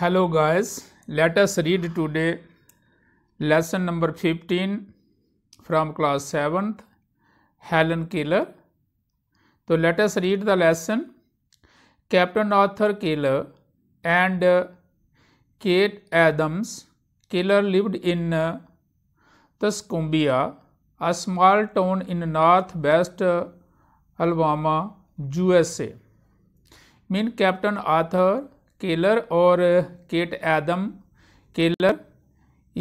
Hello guys, let us read today lesson number 15 from class 7th Helen Keller. So let us read the lesson. Captain Arthur Keller and uh, Kate Adams Keller lived in uh, Tuscumbia, a small town in northwest west uh, Alabama, USA. Mean Captain Arthur Keller और Kate Adam Keller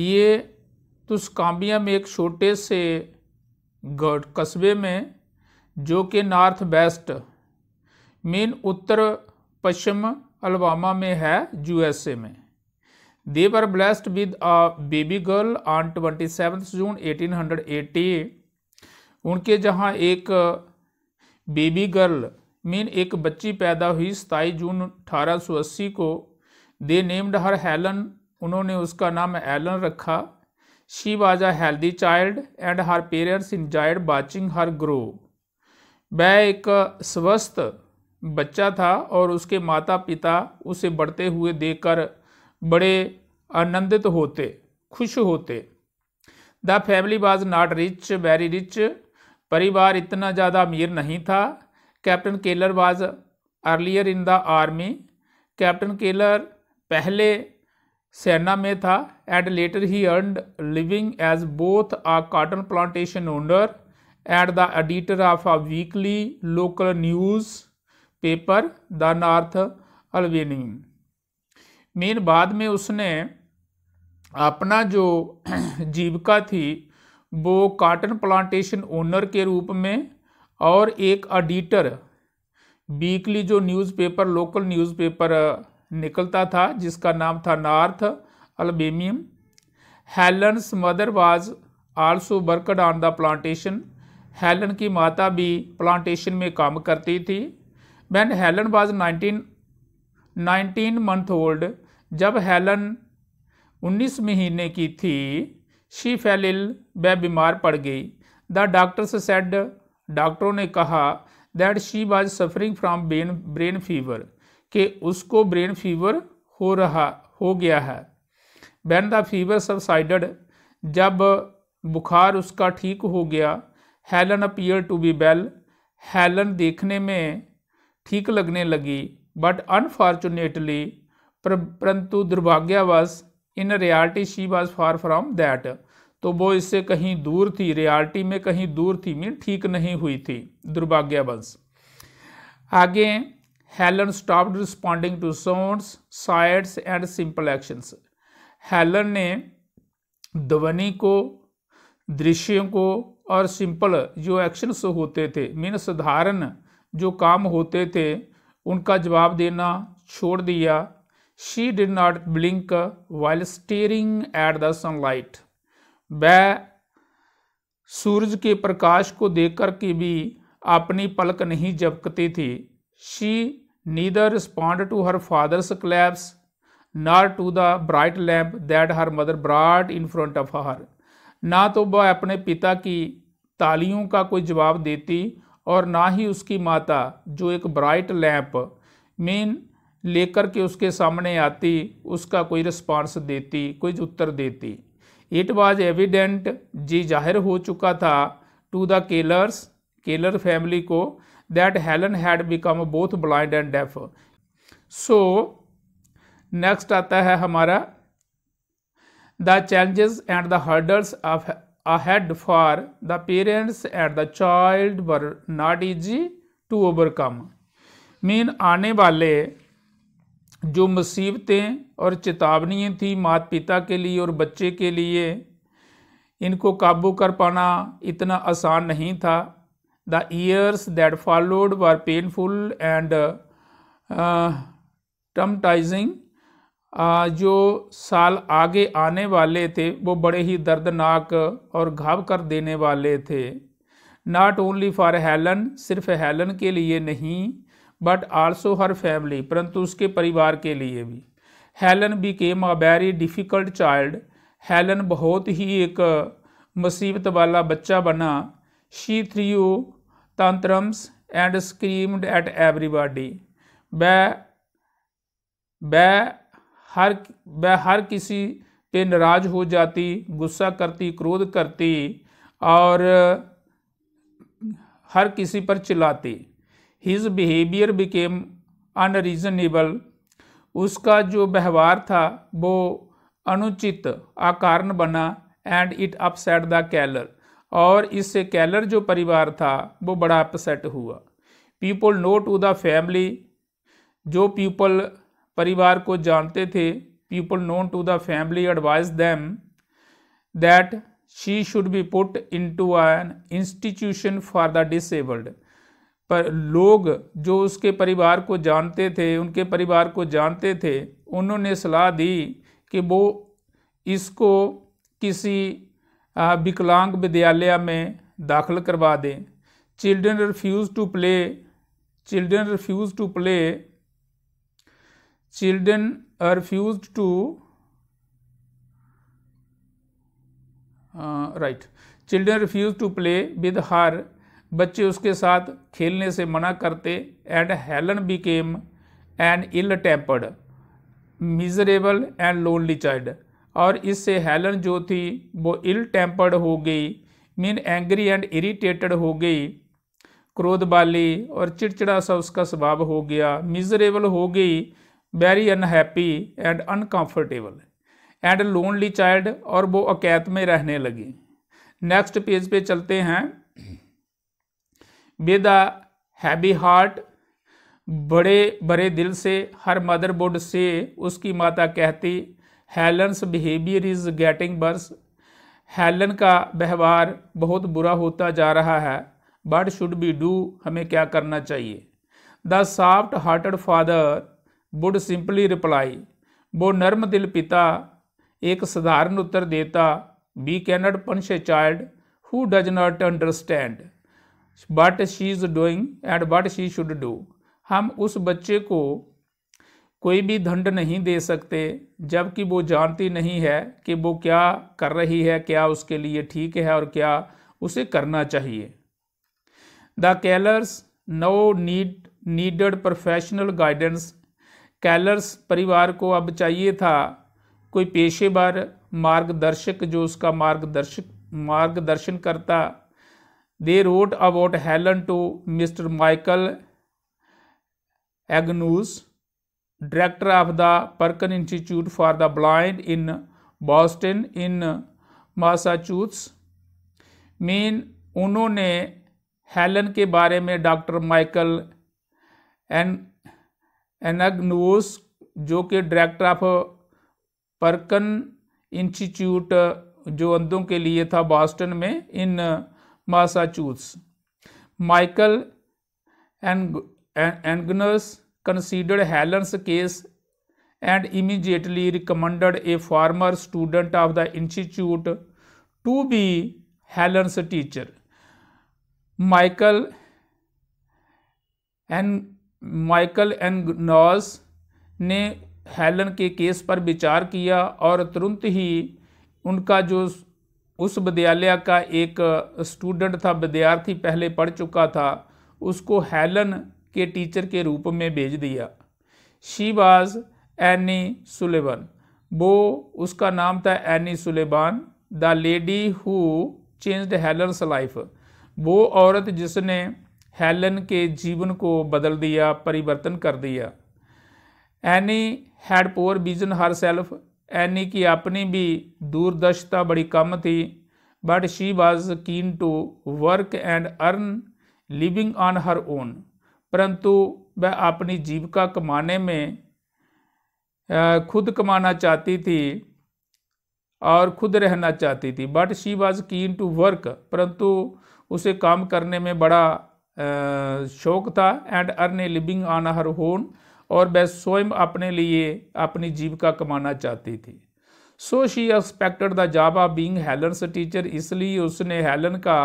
ये Tuscumbia में एक छोटे से कस्बे में जो कि नॉर्थ वेस्ट मेन उत्तर पश्चिम अलबामा में है यूएसए में they were blessed with a baby girl on twenty seven June eighteen hundred eighty उनके जहाँ एक बेबी गर्ल मीन एक बच्ची पैदा हुई सताईस जून अठारह सौ अस्सी को दे नेम्ड हर हेलन उन्होंने उसका नाम एलन रखा she was a healthy child and her parents enjoyed watching her grow वह एक स्वस्थ बच्चा था और उसके माता पिता उसे बढ़ते हुए देखकर बड़े आनंदित होते खुश होते the family was not rich very rich परिवार इतना ज़्यादा अमीर नहीं था Captain Keller was earlier in the army Captain Keller पहले सेना में था and later he earned living as both a cotton plantation owner at the editor of a weekly local newspaper the North Alabamian बाद में उसने अपना जो जीविका थी वो कॉटन प्लांटेशन ओनर के रूप में और एक अडिटर वीकली जो न्यूज़पेपर लोकल न्यूज़पेपर निकलता था जिसका नाम था north Alabamian Helen's mother was also worked on the plantation Helen की माता भी प्लांटेशन में काम करती थी when Helen was nineteen nineteen month old जब हेलन उन्नीस महीने की थी शी फैलिल वह बीमार पड़ गई द डॉक्टर्स सेड डॉक्टरों ने कहा that she was suffering from brain brain fever कि उसको ब्रेन फीवर हो रहा हो गया है वैन द फीवर सबसाइडेड जब बुखार उसका ठीक हो गया Helen appear to be well Helen देखने में ठीक लगने लगी बट अनफॉर्चुनेटली परंतु दुर्भाग्यवश in reality she was far from that तो वो इससे कहीं दूर थी रियालिटी में कहीं दूर थी मीन ठीक नहीं हुई थी दुर्भाग्यवंश आगे Helen stop responding to sounds sides and simple actions Helen ने ध्वनि को दृश्यों को और सिंपल जो एक्शंस होते थे मीन साधारण जो काम होते थे उनका जवाब देना छोड़ दिया she did not blink while staring at the sunlight वह सूरज के प्रकाश को देख कर के भी अपनी पलक नहीं झपकती थी she neither respond to her father's claps nor to the bright lamp that her mother brought in front of her ना तो वह अपने पिता की तालियों का कोई जवाब देती और ना ही उसकी माता जो एक ब्राइट लैम्प मीन लेकर के उसके सामने आती उसका कोई रिस्पॉन्स देती कोई उत्तर देती इट वॉज एविडेंट जी जाहिर हो चुका था to the Kellers Keller family को that Helen had become both blind and deaf so next आता है हमारा the challenges and the hurdles of head for the parents and the child were not easy to overcome mean आने वाले जो मुसीबतें और चेतावनियाँ थी माता पिता के लिए और बच्चे के लिए इनको काबू कर पाना इतना आसान नहीं था the years that followed were painful and traumatising जो साल आगे आने वाले थे वो बड़े ही दर्दनाक और घाव कर देने वाले थे नॉट ओनली फॉर हेलन सिर्फ हेलन के लिए नहीं बट आल्सो हर फैमिली परंतु उसके परिवार के लिए भी Helen became a very difficult child Helen बहुत ही एक मुसीबत वाला बच्चा बना she threw tantrums and screamed at everybody वह वह हर वह हर किसी पे नाराज हो जाती गुस्सा करती क्रोध करती और हर किसी पर चिल्लाती हिज बिहेवियर बिकेम अनरीजनेबल उसका जो व्यवहार था वो अनुचित आकारण बना and it upset the Keller और इससे कैलर जो परिवार था वो बड़ा अपसेट हुआ people know to the family जो पीपल परिवार को जानते थे people know to the family advise them that she should be put in to an institution for the disabled पर लोग जो उसके परिवार को जानते थे उनके परिवार को जानते थे उन्होंने सलाह दी कि वो इसको किसी विकलांग विद्यालय में दाखिल करवा दें children refuse to play children refuse to play children refuse to write children refuse to play with her बच्चे उसके साथ खेलने से मना करते and Helen became and ill tempered miserable and lonely child और इससे हेलन जो थी वो इल टेम्पर्ड हो गई मीन एंग्री एंड इरीटेटेड हो गई क्रोध बाली और चिड़चिड़ा सा उसका स्वभाव हो गया मिजरेबल हो गई very unhappy and uncomfortable and lonely child और वो अकैत में रहने लगी नेक्स्ट पेज पे चलते हैं विद अ हैवी हार्ट बड़े बड़े दिल से हर मदरबोर्ड से उसकी माता कहती Helen's behaviour is getting worse Helen का व्यवहार बहुत बुरा होता जा रहा है बट शुड बी डू हमें क्या करना चाहिए the soft hearted father would simply reply वो नर्म दिल पिता एक साधारण उत्तर देता we cannot punish a child who does not understand but she is doing and but she should do हम उस बच्चे को कोई भी दंड नहीं दे सकते जबकि वो जानती नहीं है कि वो क्या कर रही है क्या उसके लिए ठीक है और क्या उसे करना चाहिए the Kellers now need needed professional guidance Kellers परिवार को अब चाहिए था कोई पेशेवर मार्गदर्शक जो उसका मार्गदर्शक मार्गदर्शन करता they wrote about Helen to mister Michael Anagnos director of the Perkins institute for the blind in Boston in Massachusetts mean उन्होंने हेलन के बारे में डॉक्टर माइकल एन एनगनूस जो कि डायरेक्टर ऑफ परकन इंस्टीट्यूट जो अंधों के लिए था बॉस्टन में in Massachusetts Michael and Anagnos consider Helen's case and immediately recommended a former student of the institute to be Helen's teacher Michael an Michael Anagnos ने Helen के केस पर विचार किया और तुरंत ही उनका जो उस विद्यालय का एक स्टूडेंट था विद्यार्थी पहले पढ़ चुका था उसको हेलन के टीचर के रूप में भेज दिया शी वाज एनी सुलेबन वो उसका नाम था Annie Sullivan the lady who changed Helen's life वो औरत जिसने हेलन के जीवन को बदल दिया परिवर्तन कर दिया Annie had poor vision herself Annie की अपनी भी दूरदर्शिता बड़ी कम थी but she was keen to work and earn living on her own परंतु वह अपनी जीविका कमाने में खुद कमाना चाहती थी और खुद रहना चाहती थी but she was keen to work परंतु उसे काम करने में बड़ा शौक था and earn a living on her own और वह स्वयं अपने लिए अपनी जीविका कमाना चाहती थी so she expected the job of being Helen's teacher इसलिए उसने हेलन का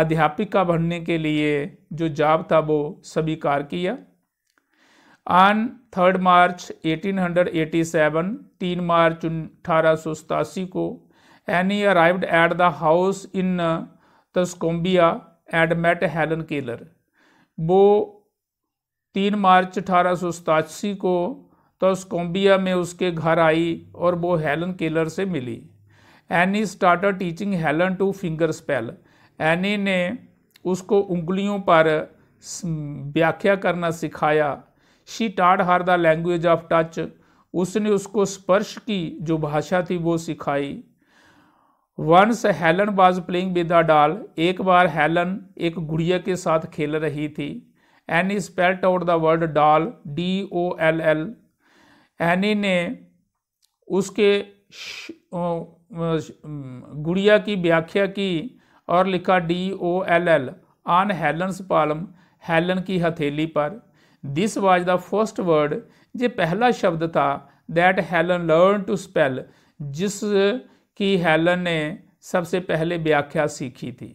अध्यापिका बनने के लिए जो जाब था वो स्वीकार किया ऑन थर्ड मार्च 1887 हंड्रेड तीन मार्च अठारह को Annie arrived at the house in Tuscumbia and met Helen Keller वो तीन मार्च अठारह को तोस्कोम्बिया में उसके घर आई और वो हेलन केलर से मिली Annie started teaching Helen to finger spell Annie ने उसको उंगलियों पर व्याख्या करना सिखाया शी टाट हार द लैंग्वेज ऑफ टच उसने उसको स्पर्श की जो भाषा थी वो सिखाई once Helen was playing with the doll एक बार हेलन एक गुड़िया के साथ खेल रही थी Annie spelt out the word doll D O L L Annie ने उसके गुड़िया की व्याख्या की और लिखा D O L L on Helen palm Helen की हथेली पर this was the first word ये पहला शब्द था that Helen learn to spell जिस की हेलन ने सबसे पहले व्याख्या सीखी थी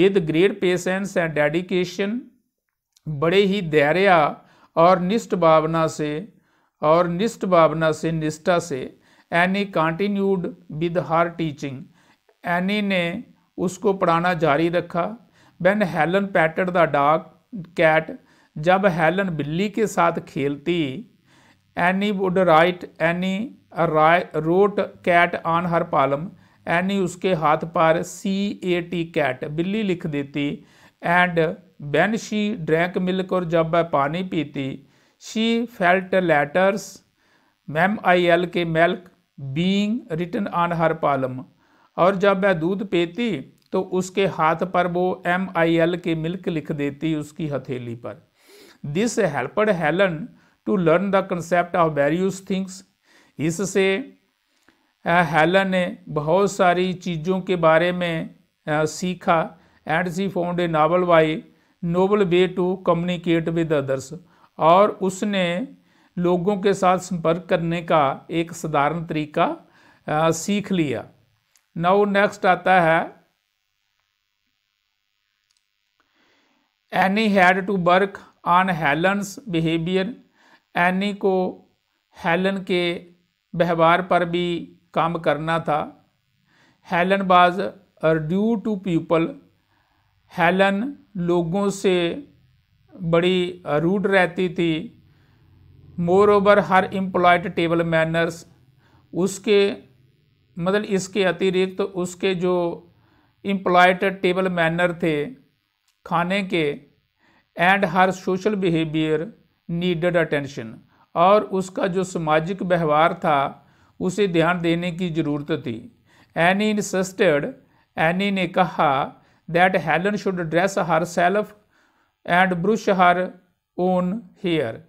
with great patience and dedication बड़े ही धैर्य और निष्ठ भावना से और निष्ठ भावना से निष्ठा से Annie continued with her teaching Annie ने उसको पढ़ाना जारी रखा when Helen patted the dog cat जब हेलन बिल्ली के साथ खेलती Annie would write Annie wrote cat on her palm Annie उसके हाथ पर सी ए टी कैट बिल्ली लिख देती and when she drank milk और जब वह पानी पीती she felt letters M I L K milk being written on her palm और जब वह दूध पीती तो उसके हाथ पर वो M I L K milk लिख देती उसकी हथेली पर this helped Helen to learn the concept of various things इससे हेलन ने बहुत सारी चीज़ों के बारे में सीखा and she found a novel why noble way to communicate with others और उसने लोगों के साथ संपर्क करने का एक साधारण तरीका सीख लिया नाउ नेक्स्ट आता है Annie had to work on Helen's behaviour Annie को हेलन के व्यवहार पर भी काम करना था Helen was due to people Helen लोगों से बड़ी रूड रहती थी moreover her employed table manners उसके मतलब इसके अतिरिक्त तो उसके जो एम्प्लॉयड टेबल मैनर थे खाने के and her social behaviour needed attention और उसका जो सामाजिक व्यवहार था उसे ध्यान देने की ज़रूरत थी एनी इंसिस्टेड एनी ने कहा that Helen that Helen should dress herself and brush her own hair.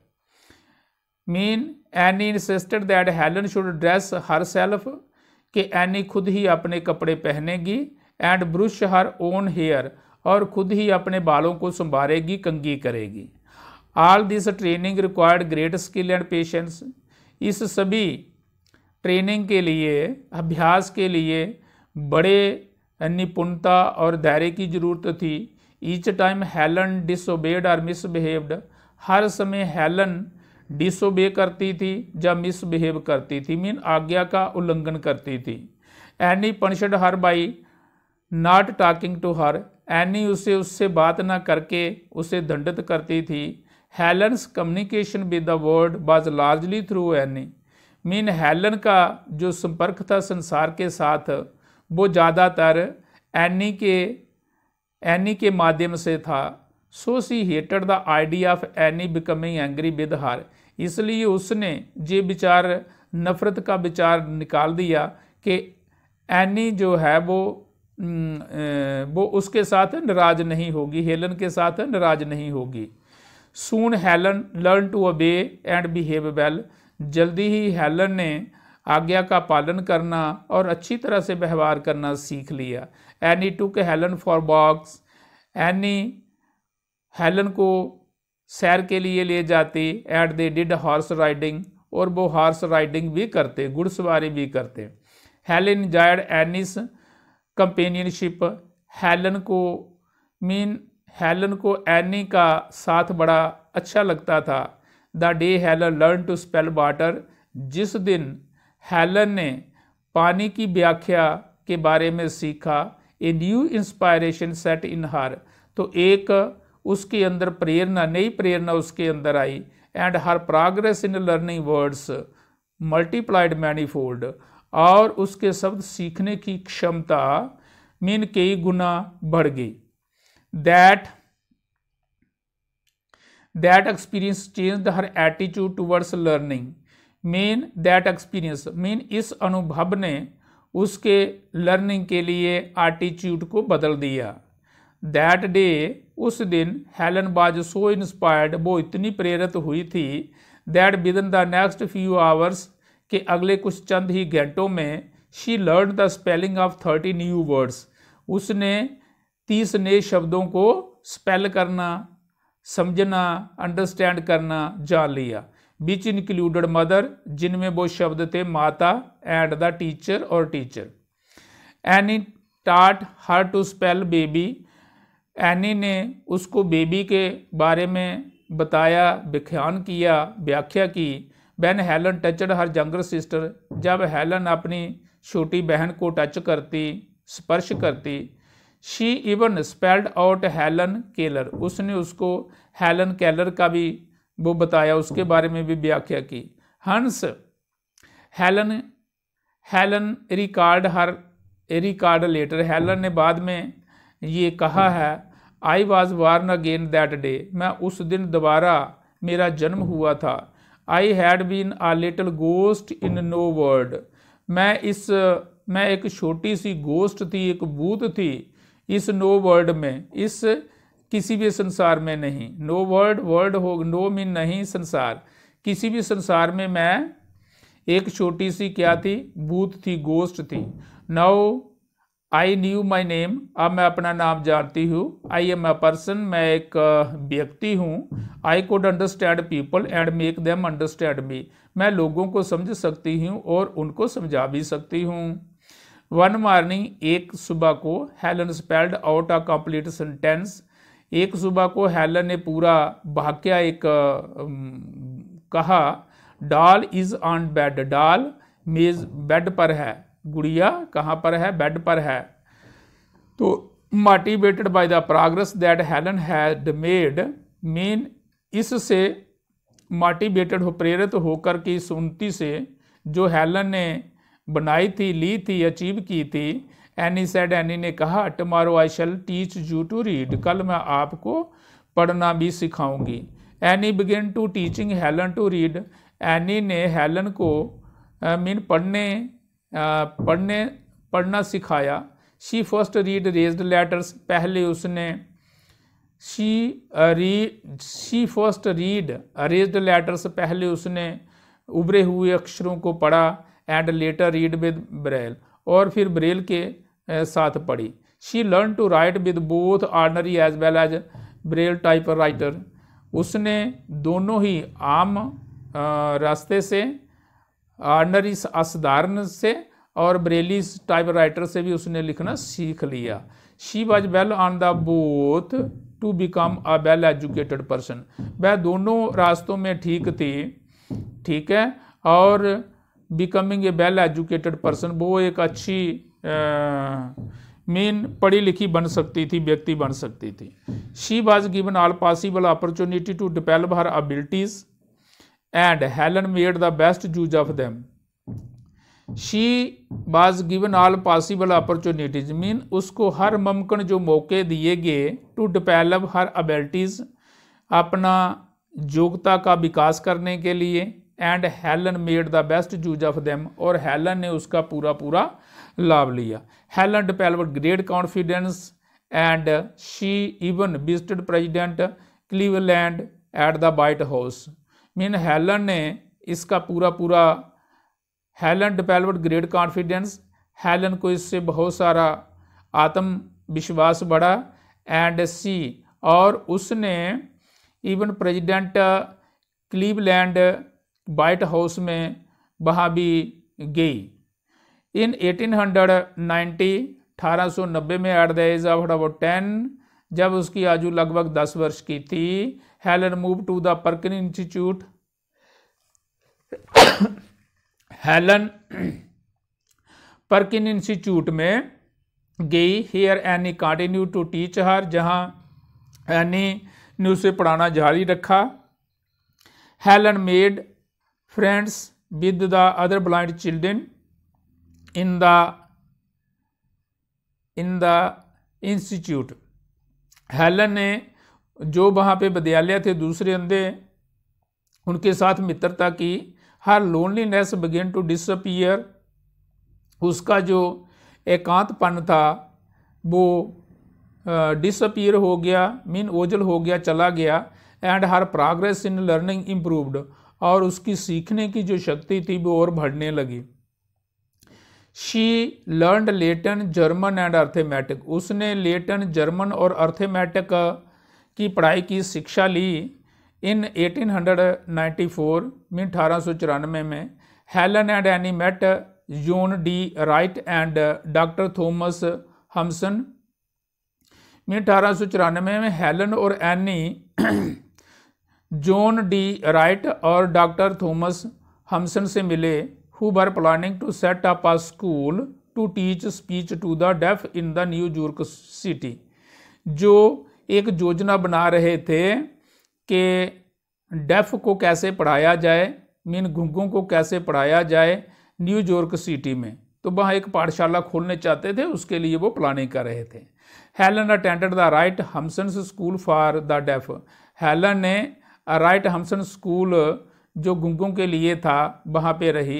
Mean Annie that that should should her herself कि एनी खुद ही अपने कपड़े पहनेगी and brush her own hair और खुद ही अपने बालों को संभारेगी कंगी करेगी all this training required great skill and patience इस सभी ट्रेनिंग के लिए अभ्यास के लिए बड़े निपुणता और धैर्य की जरूरत थी ईच टाइम हेलन डिसोबेड और मिसबिहेव्ड हर समय हेलन डिसोबे करती थी या मिसबिहेव करती थी मीन आज्ञा का उल्लंघन करती थी Annie punished her by not talking to her Annie उसे उससे बात ना करके उसे दंडित करती थी Helen's communication with the world was largely through Annie mean Helen का जो संपर्क था संसार के साथ वो ज़्यादातर एनी के एनी के माध्यम से था so she hated the idea of Annie becoming angry with her इसलिए उसने ये विचार नफ़रत का विचार निकाल दिया कि एनी जो है वो वो उसके साथ नाराज नहीं होगी हेलन के साथ नाराज नहीं होगी soon Helen learn to obey and behave well जल्दी ही हेलन ने आज्ञा का पालन करना और अच्छी तरह से व्यवहार करना सीख लिया Annie took Helen for walks Annie Helen को सैर के लिए ले जाती at they did horse riding और वो हॉर्स राइडिंग भी करते घुड़सवारी भी करते Helen enjoyed Annie's companionship Helen को मीन हेलन को एनी का साथ बड़ा अच्छा लगता था the day Helen learn to spell water जिस दिन हेलन ने पानी की व्याख्या के बारे में सीखा a new inspiration set in her तो एक उसके अंदर प्रेरणा नई प्रेरणा उसके अंदर आई and her progress in learning words multiplied manifold और उसके शब्द सीखने की क्षमता मीन कई गुना बढ़ गई that that experience change her attitude towards learning mean that experience mean इस अनुभव ने उसके लर्निंग के लिए एटीट्यूड को बदल दिया दैट डे उस दिन हेलन बाज सो इंस्पायर्ड वो इतनी प्रेरित हुई थी that within the next few hours के अगले कुछ चंद ही घंटों में she learn the spelling of thirty new words उसने तीस नए शब्दों को स्पेल करना समझना अंडरस्टैंड करना जान लिया विच इंक्लूडेड मदर जिनमें वो शब्द थे माता एंड द टीचर और teacher Annie taught her to spell baby Annie ने उसको बेबी के बारे में बताया व्याख्यान किया व्याख्या की when Helen touched her younger sister जब हेलन अपनी छोटी बहन को टच करती स्पर्श करती she even spelled out Helen Keller उसने उसको हेलन केलर का भी वो बताया उसके हम्म। बारे में भी व्याख्या की हंस Helen Helen record her record later Helen ने बाद में ये कहा हम्म। है I was born again that day मैं उस दिन दोबारा मेरा जन्म हम्म। हुआ था I had been a little ghost in no world मैं इस मैं एक छोटी सी गोस्ट थी एक बूथ थी इस नो वर्ल्ड में इस किसी भी संसार में नहीं नो वर्ल्ड वर्ल्ड हो नो मीन नहीं संसार किसी भी संसार में मैं एक छोटी सी क्या थी बूथ थी गोस्ट थी now I knew my name अब मैं अपना नाम जानती हूँ आई एम अ पर्सन मैं एक व्यक्ति हूँ I could understand people and make them understand me मैं लोगों को समझ सकती हूँ और उनको समझा भी सकती हूँ वन मॉर्निंग एक सुबह को Helen spelled out a complete sentence एक सुबह को हेलन ने पूरा भाग्या एक कहा डाल इज़ ऑन बेड डाल मेज बेड पर है गुड़िया कहाँ पर है बेड पर है तो motivated by the progress that Helen had made mean इससे मोटिवेटेड हो प्रेरित होकर की सुनती से जो हेलन ने बनाई थी ली थी अचीव की थी एनी सेड एनी ने कहा tomorrow I shall teach you to read कल मैं आपको पढ़ना भी सिखाऊंगी Annie begin to teaching Helen to read Annie ने हेलन को मीन पढ़ने पढ़ने पढ़ना सिखाया she first read raised letters पहले उसने शी री she first read raised letters पहले उसने उभरे हुए अक्षरों को पढ़ा and later read with Braille और फिर ब्रेल के साथ पढ़ी she learn to write with both ordinary as well as Braille typewriter उसने दोनों ही आम रास्ते से आर्डनरी असाधारण से और ब्रेली टाइप राइटर से भी उसने लिखना सीख लिया she was well on the both to become a well educated person वह दोनों रास्तों में ठीक थी ठीक है और becoming a well educated person वो एक अच्छी मीन पढ़ी लिखी बन सकती थी व्यक्ति बन सकती थी she was given all possible opportunity to develop her abilities and Helen made the best use of them she was given all possible opportunities mean उसको हर मुमकिन जो मौके दिए गए टू डिपेल्प हर अबिलिटीज अपना योग्यता का विकास करने के लिए and Helen made the best use of them और हेलन ने उसका पूरा पूरा लाभ लिया Helen develop great confidence and she even visited President Cleveland at the White House mean Helen ने इसका पूरा पूरा Helen develop great confidence Helen को इससे बहुत सारा आत्मविश्वास बढ़ा एंड सी और उसने even President Cleveland White House में वहाँ भी गई अठारह 1890 1890 में at the age of about ten जब उसकी आजू लगभग दस वर्ष की थी Helen move to the Perkins Institute Helen Perkins Institute में गई here Annie continue to teach her जहाँ एनी ने उसे पढ़ाना जारी रखा Helen made friends with the other blind children in the in the institute Helen ने जो वहाँ पे विद्यालय थे दूसरे अंधे उनके साथ मित्रता की her loneliness began to disappear उसका जो एकांतपन था वो डिसअपियर हो गया मीन ओझल हो गया चला गया and her progress in learning improved और उसकी सीखने की जो शक्ति थी वो और बढ़ने लगी she learned Latin German and arithmetic उसने लेटन जर्मन और अर्थेमेटिक की पढ़ाई की शिक्षा ली इन 1894 में अठारह में Helen and Annie met John D Wright and doctor Thomas Humason में अठारह में हेलन और एनी जोन डी राइट और डॉक्टर थॉमस हमसन से मिले who were planning to set up a school to teach speech to the deaf in the new york city जो एक योजना बना रहे थे कि डेफ को कैसे पढ़ाया जाए मीन घुंगों को कैसे पढ़ाया जाए यॉर्क सिटी में तो वहाँ एक पाठशाला खोलने चाहते थे उसके लिए वो प्लानिंग कर रहे थे Helen attended the Wright Humason school for the deaf Helen ने राइट हमसन स्कूल जो गुंगों के लिए था वहाँ पे रही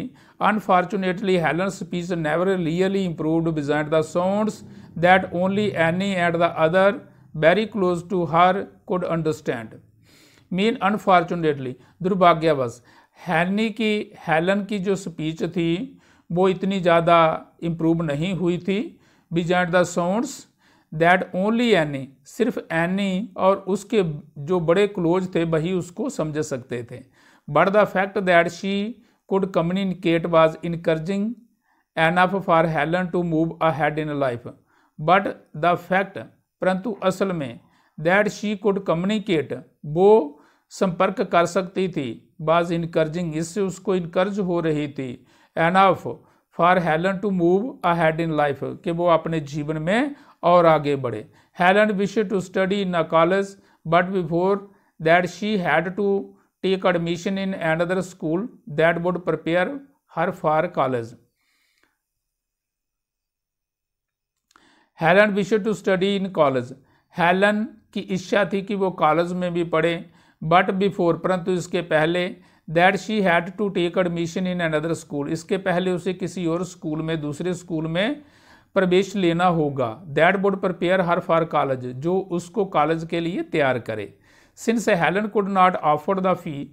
unfortunately Helen speech never really improved beyond the sounds that only Annie and the other very close to her could understand mean unfortunately दुर्भाग्यवश हैनी की हेलन की जो स्पीच थी वो इतनी ज़्यादा इम्प्रूव नहीं हुई थी beyond the sounds that only Annie सिर्फ एनी और उसके जो बड़े क्लोज थे वही उसको समझ सकते थे but the fact that she could communicate communicate was enough for Helen to move ahead in life but the fact परंतु असल में दैट शी कुड कम्युनिकेट वो संपर्क कर सकती थी बाज इनकर्जिंग इससे उसको इनकर्ज हो रही थी enough for Helen to move ahead in life कि वो अपने जीवन में और आगे बढ़े Helen wish to study in a college but before that she had to take admission in and other school that would prepare her for college Helen wish to study in college Helen की इच्छा थी कि वो college में भी पढ़े but before परंतु इसके पहले that she had to take admission in another school इसके पहले उसे किसी और स्कूल में दूसरे स्कूल में प्रवेश लेना होगा that would prepare her for college जो उसको कॉलेज के लिए तैयार करे Since Helen could not offer the fee,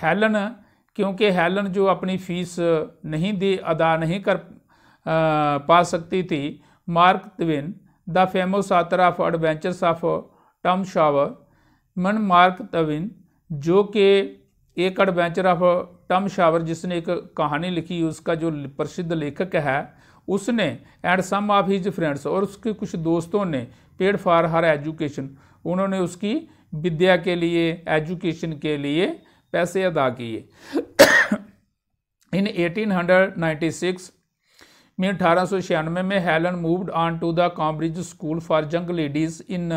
Helen uh, क्योंकि हेलन जो अपनी फीस uh, नहीं दे अदा नहीं कर आ, uh, पा सकती थी Mark Twain the famous author of Adventures of Tom Sawyer मन मार्क तविन जो कि एक एडवेंचर ऑफ टम शावर जिसने एक कहानी लिखी उसका जो प्रसिद्ध लेखक है उसने and some of his friends और उसके कुछ दोस्तों ने पेड फॉर हर एजुकेशन उन्होंने उसकी विद्या के लिए एजुकेशन के लिए पैसे अदा किए इन 1896 में अठारह में Helen moved on to the Cambridge school for young ladies in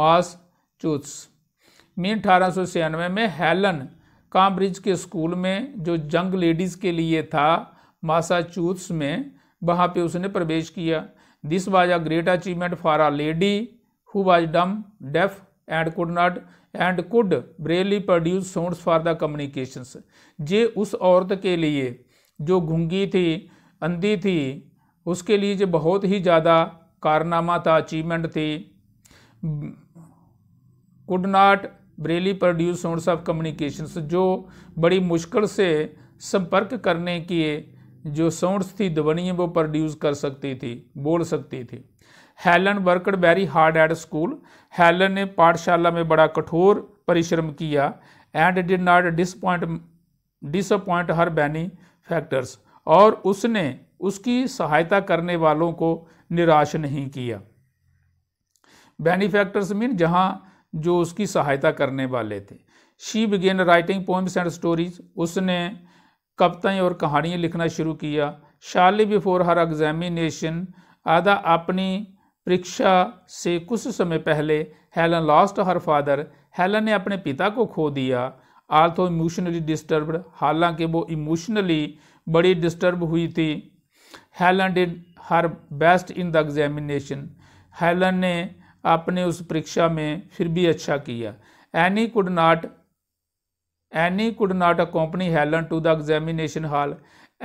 Massachusetts में अठारह में हेलन काम्ब्रिज के स्कूल में जो जंग लेडीज़ के लिए था मासाचुट्स में वहाँ पे उसने प्रवेश किया this was a great achievement for a lady who was dumb, deaf and could not and could barely produce sounds for the communications. ये उस औरत के लिए जो घुंगी थी अंधी थी उसके लिए जो बहुत ही ज़्यादा कारनामा था अचीवमेंट थी could not Braille produce source of communications जो बड़ी मुश्किल से संपर्क करने की जो साउंड्स थी ध्वनियाँ वो प्रोड्यूस कर सकती थी बोल सकती थी Helen worked very hard at school Helen ने पाठशाला में बड़ा कठोर परिश्रम किया and did not disappoint disappoint her benefactors और उसने उसकी सहायता करने वालों को निराश नहीं किया फैक्टर्स मीन जहाँ जो उसकी सहायता करने वाले थे she began writing poems and stories उसने कविताएं और कहानियाँ लिखना शुरू किया शाली बिफोर हर एग्जामिनेशन आदा अपनी परीक्षा से कुछ समय पहले Helen lost her father Helen ने अपने पिता को खो दिया आल्थो इमोशनली डिस्टर्ब हालांकि वो इमोशनली बड़ी डिस्टर्ब हुई थी Helen did her best in the examination Helen ने अपने उस परीक्षा में फिर भी अच्छा किया Annie could not Annie could not accompany Helen to the examination hall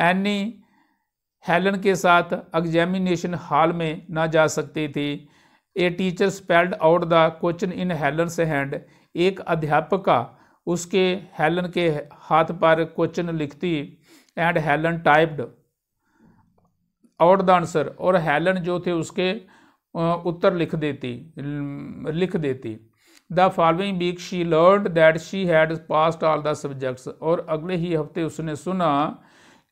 Annie Helen के साथ एग्जामिनेशन हॉल में ना जा सकते थे a teacher spelled out the question in Helen से हैंड एक अध्यापका उसके हेलन के हाथ पर क्वेश्चन लिखती and Helen typed out the answer और हेलन जो थे उसके उत्तर लिख देती लिख देती the following week she learn that she had passed all the subjects और अगले ही हफ्ते उसने सुना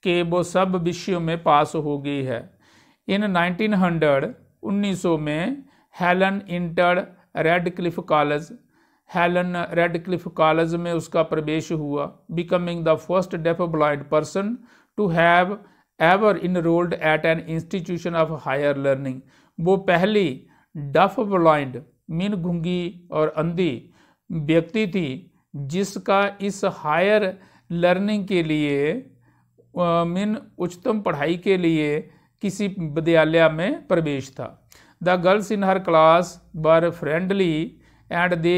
कि वो सब विषयों में पास हो गई है इन 1900 1900 में Helen enter Radcliffe college Helen Radcliffe college में उसका प्रवेश हुआ becoming the first deaf blind person to have ever enrolled at an institution of higher learning वो पहली डफ ब्लाइंड मीन घुंगी और अंधी व्यक्ति थी जिसका इस हायर लर्निंग के लिए मीन उच्चतम पढ़ाई के लिए किसी विद्यालय में प्रवेश था the girls in her class were friendly and they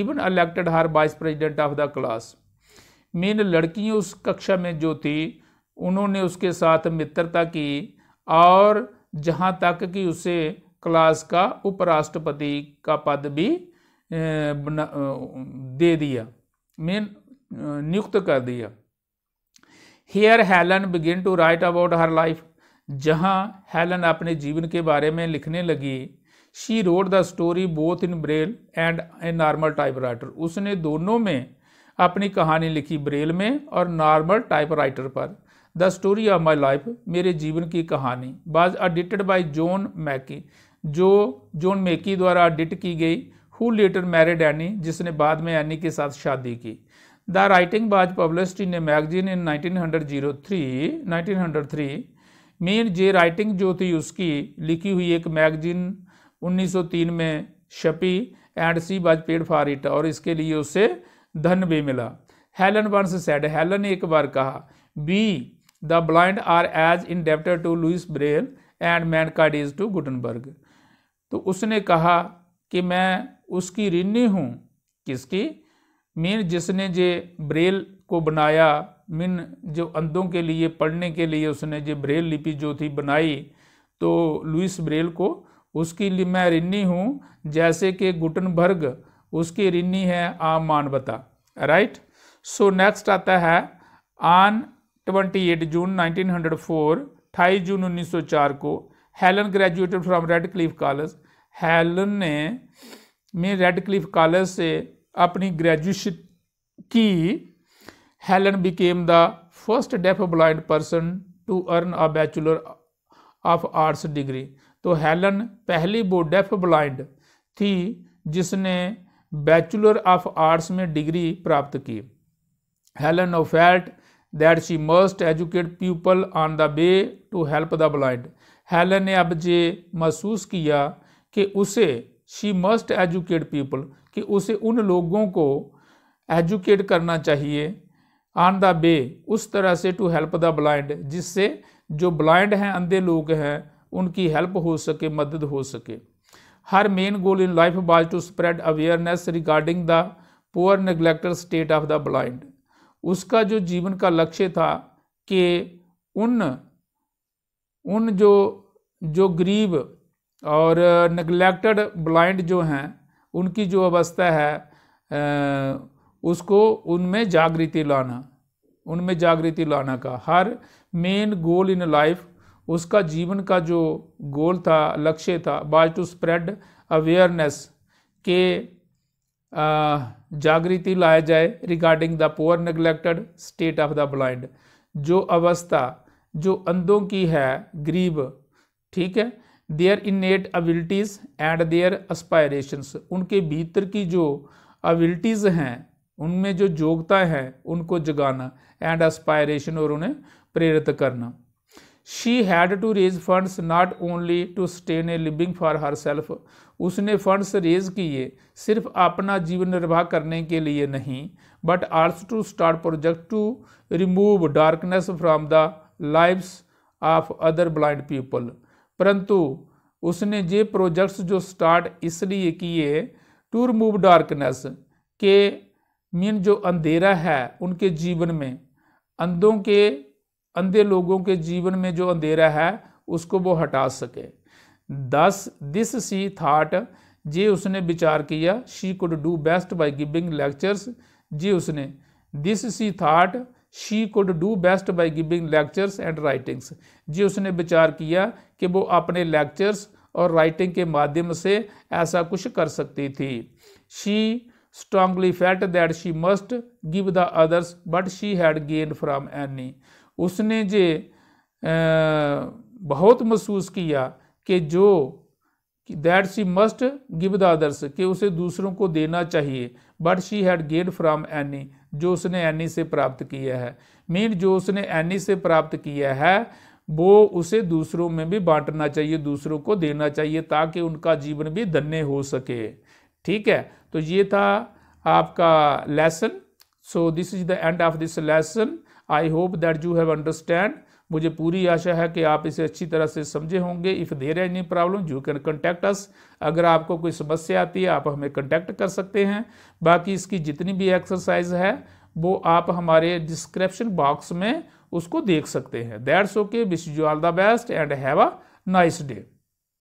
even elected her vice president of the class mean लड़कियों उस कक्षा में जो थी उन्होंने उसके साथ मित्रता की और जहाँ तक कि उसे क्लास का उपराष्ट्रपति का पद भी दे दिया मीन नियुक्त कर दिया here Helen begin to write about her life जहाँ हेलन अपने जीवन के बारे में लिखने लगी she wrote the story both in Braille and a normal typewriter उसने दोनों में अपनी कहानी लिखी ब्रेल में और नॉर्मल टाइप राइटर पर the story of my life मेरे जीवन की कहानी बाज एडिटेड बाई जॉन मैकी जो जॉन मैकी द्वारा एडिट की गई हु लेटर मैरिड एनी जिसने बाद में एनी के साथ शादी की the writing was published in a magazine in 1903. 1903 mean जे राइटिंग जो थी उसकी लिखी हुई एक मैगजीन 1903 में छपी and she was paid for it और इसके लिए उसे धन भी मिला हेलन वंस सेड हेलन ने एक बार कहा be the blind are as इन डेप्टर to Louis Braille and mankind is to Gutenberg तो उसने कहा कि मैं उसकी रिन्नी हूँ किसकी मीन जिसने जे ब्रेल को बनाया मीन जो अंधों के लिए पढ़ने के लिए उसने जो ब्रेल लिपि जो थी बनाई तो लुइस ब्रेल को उसकी मैं रिन्नी हूँ जैसे कि गुटनबर्ग उसकी रिन्नी है आम मानवता राइट सो नेक्स्ट आता है आन 28 जून 1904 28 जून 1904 को Helen graduated from Radcliffe college Helen ने मैं रेड क्लिफ कॉलेज से अपनी ग्रेजुएशन की Helen became the first deaf blind person to earn a bachelor of arts degree तो हेलन पहली वो डेफ ब्लाइंड थी जिसने बैचुलर ऑफ आर्ट्स में डिग्री प्राप्त की Helen felt that she must educate people on the way to help the blind Helen ने अब ये महसूस किया कि उसे शी मस्ट एजुकेट पीपल कि उसे उन लोगों को एजुकेट करना चाहिए ऑन द बे उस तरह से टू हेल्प द ब्लाइंड जिससे जो ब्लाइंड हैं अंधे लोग हैं उनकी हेल्प हो सके मदद हो सके her main goal in life was to spread awareness regarding the poor neglected state of the blind उसका जो जीवन का लक्ष्य था कि उन उन जो जो गरीब और नेग्लेक्टेड ब्लाइंड जो हैं उनकी जो अवस्था है उसको उनमें जागृति लाना उनमें जागृति लाना का हर मेन गोल इन लाइफ उसका जीवन का जो गोल था लक्ष्य था बाय टू स्प्रेड अवेयरनेस के जागृति लाया जाए regarding the poor neglected state of the blind जो अवस्था जो अंधों की है गरीब ठीक है their innate abilities and their aspirations उनके भीतर की जो अबिलिटीज़ हैं उनमें जो योग्यता है उनको जगाना एंड एस्पायरेशन और उन्हें प्रेरित करना she had to raise funds not only to sustain a living for herself उसने फंड्स रेज किए सिर्फ अपना जीवन निर्वाह करने के लिए नहीं but also to start project to remove darkness from the lives of other blind people परंतु उसने ये प्रोजेक्ट्स जो स्टार्ट इसलिए किए टू रिमूव डार्कनेस के मीन जो अंधेरा है उनके जीवन में अंधों के अंधे लोगों के जीवन में जो अंधेरा है उसको वो हटा सके दस दिस सी थाट जे उसने विचार किया she could do best by giving lectures जी उसने this she thought she could do best by giving lectures and writings जी उसने विचार किया कि वो अपने लेक्चर्स और राइटिंग के माध्यम से ऐसा कुछ कर सकती थी she strongly felt that she must give the others but she had gain from Annie उसने जे बहुत महसूस किया कि जो that she must give the others कि उसे दूसरों को देना चाहिए but she had gain from Annie जो उसने एनी से प्राप्त किया है मीन जो उसने एनी से प्राप्त किया है वो उसे दूसरों में भी बांटना चाहिए दूसरों को देना चाहिए ताकि उनका जीवन भी धन्य हो सके ठीक है तो ये था आपका lesson so this is the end of this lesson I hope that you have understand मुझे पूरी आशा है कि आप इसे अच्छी तरह से समझे होंगे if there any problem you can contact us अगर आपको कोई समस्या आती है आप हमें कंटेक्ट कर सकते हैं बाकी इसकी जितनी भी एक्सरसाइज है वो आप हमारे डिस्क्रिप्शन बॉक्स में उसको देख सकते हैं that's okay wish you all the best and have a nice day